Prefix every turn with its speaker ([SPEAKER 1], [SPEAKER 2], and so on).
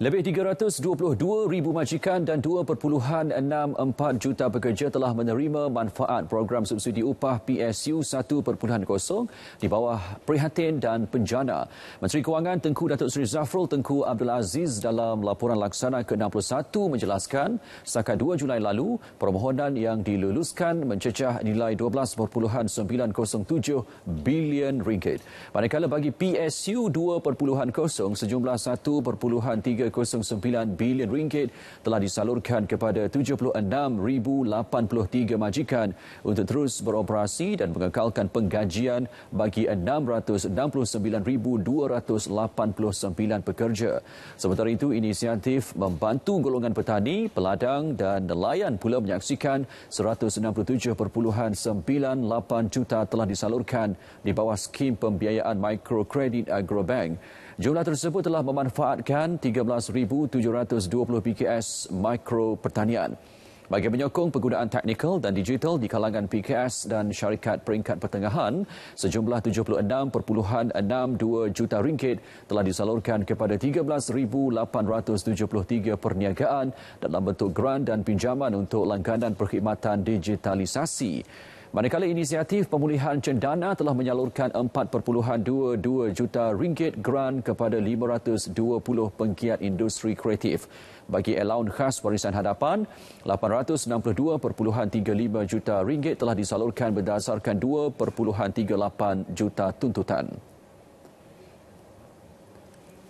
[SPEAKER 1] Lebih 322 ribu majikan dan 2.64 juta pekerja telah menerima manfaat program subsidi upah PSU 1.0 di bawah prihatin dan penjana. Menteri Kewangan Tengku Datuk Seri Zafrul Tengku Abdul Aziz dalam laporan laksana ke-61 menjelaskan setakat 2 Julai lalu, permohonan yang diluluskan mencecah nilai 12.907 bilion ringgit. Manakala bagi PSU 2.0 sejumlah 1.3 3.09 bilion ringgit telah disalurkan kepada 76,083 majikan untuk terus beroperasi dan mengekalkan penggajian bagi 669,289 pekerja. Sementara itu, inisiatif membantu golongan petani, peladang dan nelayan pula menyaksikan 167.98 juta telah disalurkan di bawah skim pembiayaan Microcredit Agrobank. Jumlah tersebut telah memanfaatkan 14,720 PKS mikro pertanian. Bagi menyokong penggunaan teknikal dan digital di kalangan PKS dan syarikat peringkat pertengahan, sejumlah 76.62 juta ringgit telah disalurkan kepada 13,873 perniagaan dalam bentuk grant dan pinjaman untuk langganan perkhidmatan digitalisasi. Manakala inisiatif pemulihan cendana telah menyalurkan 4.22 juta ringgit grant kepada 520 penggiat industri kreatif. Bagi allowan khas warisan hadapan, 862.35 juta ringgit telah disalurkan berdasarkan 2.38 juta tuntutan.